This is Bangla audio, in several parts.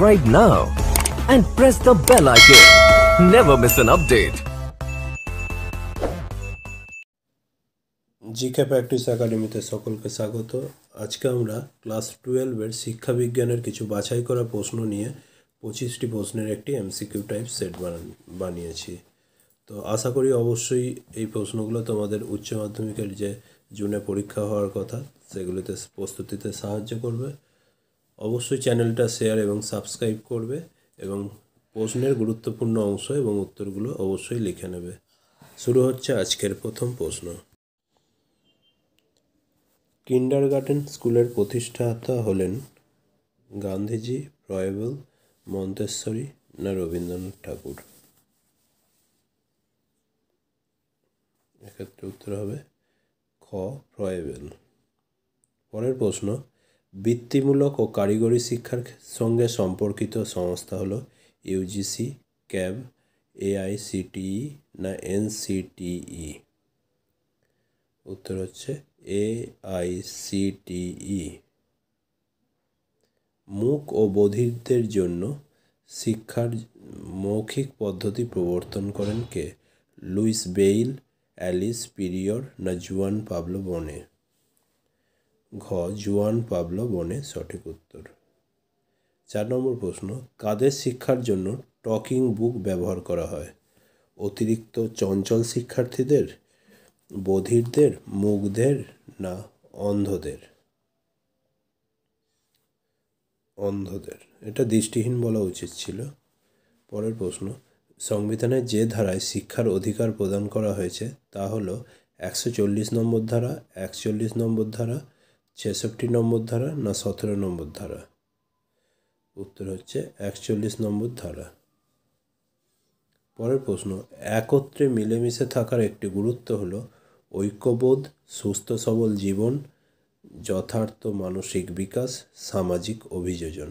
subscribe now and press the bell icon. Never miss an update. GK practice একাডেমিতে সকলকে স্বাগত আজকে আমরা ক্লাস টুয়েলভের শিক্ষা বিজ্ঞানের কিছু বাছাই করা প্রশ্ন নিয়ে পঁচিশটি প্রশ্নের একটি এমসিকিউ টাইপ সেট বানিয়েছি তো আশা করি অবশ্যই এই প্রশ্নগুলো তোমাদের উচ্চ মাধ্যমিকের যে জুনে পরীক্ষা হওয়ার কথা সেগুলিতে প্রস্তুতিতে সাহায্য করবে অবশ্যই চ্যানেলটা শেয়ার এবং সাবস্ক্রাইব করবে এবং প্রশ্নের গুরুত্বপূর্ণ অংশ এবং উত্তরগুলো অবশ্যই লিখে নেবে শুরু হচ্ছে আজকের প্রথম প্রশ্ন কিন্ডার গার্ডেন স্কুলের প্রতিষ্ঠাতা হলেন গান্ধীজি প্রয়েবল মন্তেশ্বরী না রবীন্দ্রনাথ ঠাকুর এক্ষেত্রে উত্তর হবে খ প্রয়েবল পরের প্রশ্ন বৃত্তিমূলক ও কারিগরি শিক্ষার সঙ্গে সম্পর্কিত সংস্থা হলো ইউজিসি ক্যাব এআইসিটিই না এনসিটিই উত্তর হচ্ছে এআইসিটিই মূক ও বধিরদের জন্য শিক্ষার মৌখিক পদ্ধতি প্রবর্তন করেন কে লুইস বেইল অ্যালিস পিরিয়র না জুয়ান পাবলো বনে ঘ জুয়ান পাবলো বনে সঠিক উত্তর চার নম্বর প্রশ্ন কাদের শিক্ষার জন্য টকিং বুক ব্যবহার করা হয় অতিরিক্ত চঞ্চল শিক্ষার্থীদের বধিরদের মুগ্ধের না অন্ধদের অন্ধদের এটা দৃষ্টিহীন বলা উচিত ছিল পরের প্রশ্ন সংবিধানের যে ধারায় শিক্ষার অধিকার প্রদান করা হয়েছে তা হল একশো চল্লিশ নম্বর ধারা একচল্লিশ নম্বর ধারা ছেষট্টি নম্বর ধারা না সতেরো নম্বর ধারা উত্তর হচ্ছে একচল্লিশ নম্বর ধারা পরের প্রশ্ন একত্রে মিলেমিশে থাকার একটি গুরুত্ব হল ঐক্যবোধ সুস্থ সবল জীবন যথার্থ মানসিক বিকাশ সামাজিক অভিযোজন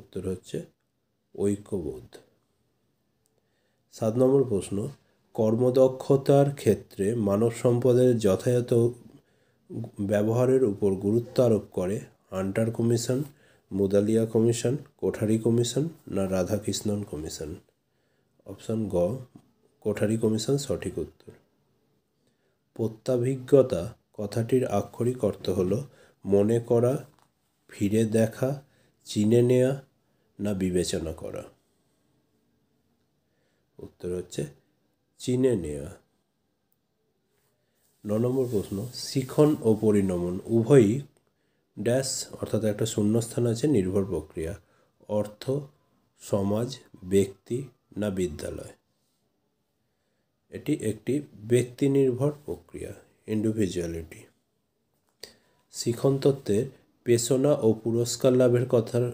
উত্তর হচ্ছে ঐক্যবোধ সাত নম্বর প্রশ্ন কর্মদক্ষতার ক্ষেত্রে মানব সম্পদের যথাযথ ব্যবহারের উপর গুরুত্ব আরোপ করে Hunter commission Mudaliar commission Kothari commission না রাধাকৃষ্ণন কমিশন অপশন গ কোঠারি কমিশন সঠিক উত্তর প্রত্যাভিজ্ঞতা কথাটির আক্ষরিক অর্থ হল মনে করা ফিরে দেখা চিনে নেয়া না বিবেচনা করা উত্তর হচ্ছে চিনে নেওয়া ন নম্বর প্রশ্ন শিখন ও পরিণমন উভয়ই ড্যাশ অর্থাৎ একটা শূন্যস্থান আছে নির্ভর প্রক্রিয়া অর্থ সমাজ ব্যক্তি না বিদ্যালয় এটি একটি ব্যক্তি নির্ভর প্রক্রিয়া ইন্ডিভিজুয়ালিটি শিখন তত্ত্বের পেশনা ও পুরস্কার লাভের কথার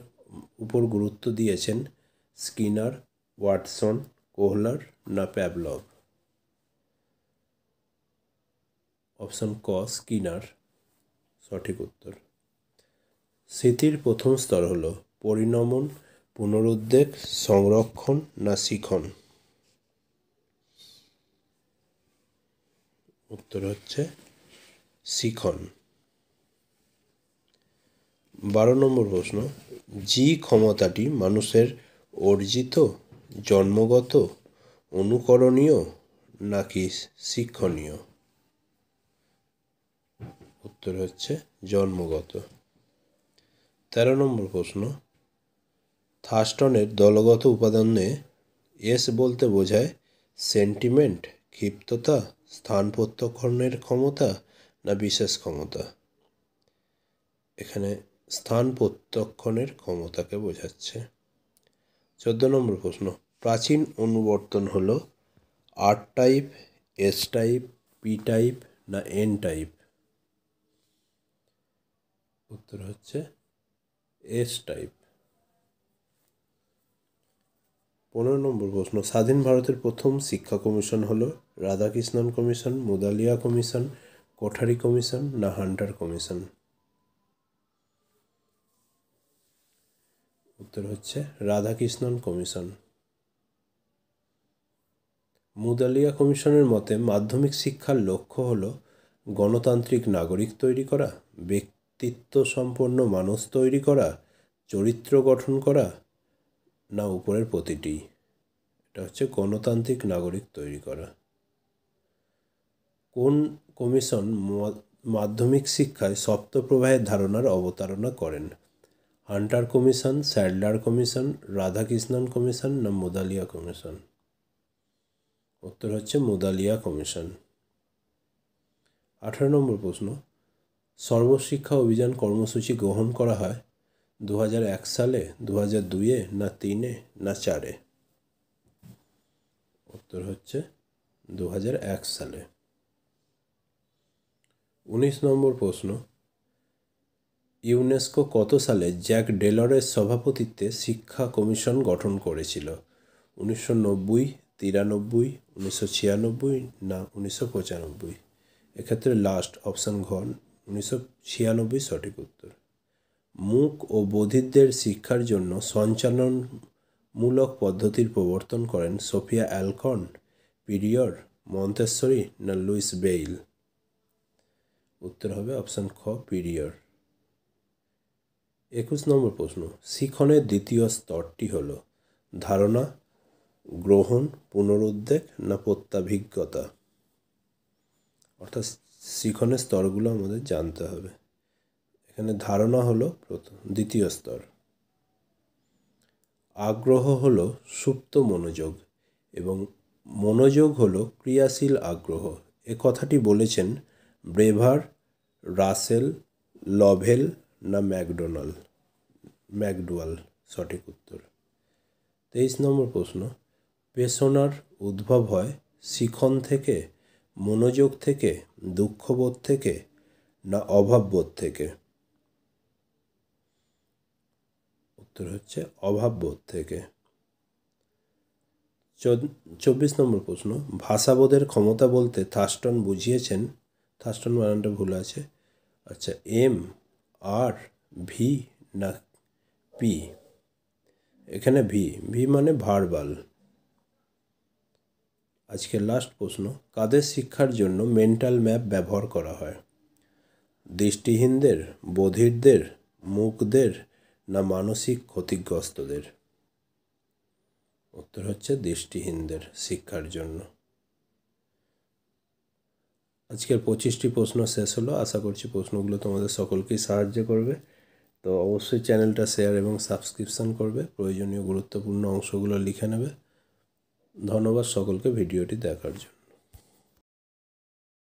উপর গুরুত্ব দিয়েছেন স্কিনার ওয়াটসন কোহলার না প্যাবলভ অপশন ক স্কিনার সঠিক উত্তর স্মৃতির প্রথম স্তর হলো পরিণমন পুনরুদ্বেগ সংরক্ষণ না শিখন উত্তর হচ্ছে শিখন বারো নম্বর প্রশ্ন জি ক্ষমতাটি মানুষের অর্জিত জন্মগত অনুকরণীয় নাকি শিক্ষণীয় উত্তর হচ্ছে জন্মগত তেরো নম্বর প্রশ্ন থাস্টনের দলগত উপাদানে এস বলতে বোঝায় সেন্টিমেন্ট ক্ষিপ্ততা স্থান প্রত্যক্ষণের ক্ষমতা না বিশেষ ক্ষমতা এখানে স্থান প্রত্যক্ষণের ক্ষমতাকে বোঝাচ্ছে চোদ্দ নম্বর প্রশ্ন প্রাচীন অনুবর্তন হল R type S type P type না এন টাইপ উত্তর হচ্ছে এস টাইপ পনেরো নম্বর প্রশ্ন স্বাধীন ভারতের প্রথম শিক্ষা কমিশন হল Radhakrishnan commission Mudaliar commission Kothari commission না হান্টার কমিশন উত্তর হচ্ছে রাধাকৃষ্ণন কমিশন মুদালিয়া কমিশনের মতে মাধ্যমিক শিক্ষার লক্ষ্য হল গণতান্ত্রিক নাগরিক তৈরি করা ব্যক্তি ব্যক্তিত্ব সম্পন্ন মানুষ তৈরি করা চরিত্র গঠন করা না উপরের প্রতিটি এটা হচ্ছে গণতান্ত্রিক নাগরিক তৈরি করা কোন কমিশন মাধ্যমিক শিক্ষায় সপ্তপ্রবাহের ধারণার অবতারণা করেন Hunter commission Sadler commission Radhakrishnan commission না মুদালিয়া কমিশন উত্তর হচ্ছে মুদালিয়া কমিশন আঠারো নম্বর প্রশ্ন সর্বশিক্ষা অভিযান কর্মসূচি গ্রহণ করা হয় দু এক সালে দু হাজার দুইয়ে না তিনে না চারে উত্তর হচ্ছে দু এক সালে উনিশ নম্বর প্রশ্ন ইউনেস্কো কত সালে জ্যাক ডেলরের সভাপতিত্বে শিক্ষা কমিশন গঠন করেছিল উনিশশো নব্বই তিরানব্বই উনিশশো ছিয়ানব্বই না উনিশশো পঁচানব্বই এক্ষেত্রে লাস্ট অপশান ঘন উনিশশো ছিয়ানব্বই সঠিক উত্তর মুখ ও বধিরদের শিক্ষার জন্য সঞ্চালনমূলক পদ্ধতির প্রবর্তন করেন সোফিয়া অ্যালকন পিরিয়র মন্তেশ্বরী না লুইস বেইল উত্তর হবে অপশান খ পিরিয়র একুশ নম্বর প্রশ্ন শিখনের দ্বিতীয় স্তরটি হল ধারণা গ্রহণ পুনরুদ্বেগ না প্রত্যাভিজ্ঞতা অর্থাৎ শিখনের স্তরগুলো আমাদের জানতে হবে এখানে ধারণা হলো প্রথম দ্বিতীয় স্তর আগ্রহ হলো সুপ্ত মনোযোগ এবং মনোযোগ হলো ক্রিয়াশীল আগ্রহ এ কথাটি বলেছেন ব্রেভার রাসেল লভেল না ম্যাকডোনাল ম্যাকডোয়াল সঠিক উত্তর তেইশ নম্বর প্রশ্ন পেশনার উদ্ভব হয় শিখন থেকে মনোযোগ থেকে দুঃখবোধ থেকে না অভাববোধ থেকে উত্তর হচ্ছে অভাববোধ থেকে চব্বিশ নম্বর প্রশ্ন ভাষাবোধের ক্ষমতা বলতে থাস্টন বুঝিয়েছেন থাস্টন বানানটা ভুল আছে আচ্ছা এম আর ভি না পি এখানে ভি ভি মানে ভারবাল আজকের লাস্ট প্রশ্ন কাদের শিক্ষার জন্য মেন্টাল ম্যাপ ব্যবহার করা হয় দৃষ্টিহীনদের বধিরদের মুখদের না মানসিক ক্ষতিগ্রস্তদের উত্তর হচ্ছে দৃষ্টিহীনদের শিক্ষার জন্য আজকের পঁচিশটি প্রশ্ন শেষ হলো আশা করছি প্রশ্নগুলো তোমাদের সকলকেই সাহায্য করবে তো অবশ্যই চ্যানেলটা শেয়ার এবং সাবস্ক্রিপশান করবে প্রয়োজনীয় গুরুত্বপূর্ণ অংশগুলো লিখে নেবে ধন্যবাদ সকলকে ভিডিওটি দেখার জন্য